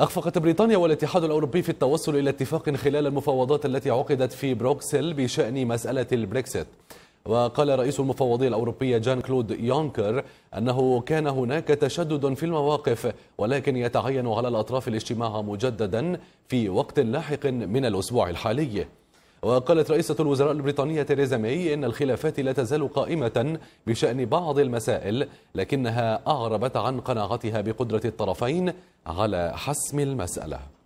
أخفقت بريطانيا والاتحاد الأوروبي في التوصل إلى اتفاق خلال المفاوضات التي عقدت في بروكسل بشأن مسألة البريكسيت وقال رئيس المفوضية الأوروبية جان كلود يونكر أنه كان هناك تشدد في المواقف ولكن يتعين على الأطراف الاجتماع مجددا في وقت لاحق من الأسبوع الحالي وقالت رئيسة الوزراء البريطانية تيريزا ماي إن الخلافات لا تزال قائمة بشأن بعض المسائل لكنها أعربت عن قناعتها بقدرة الطرفين على حسم المسألة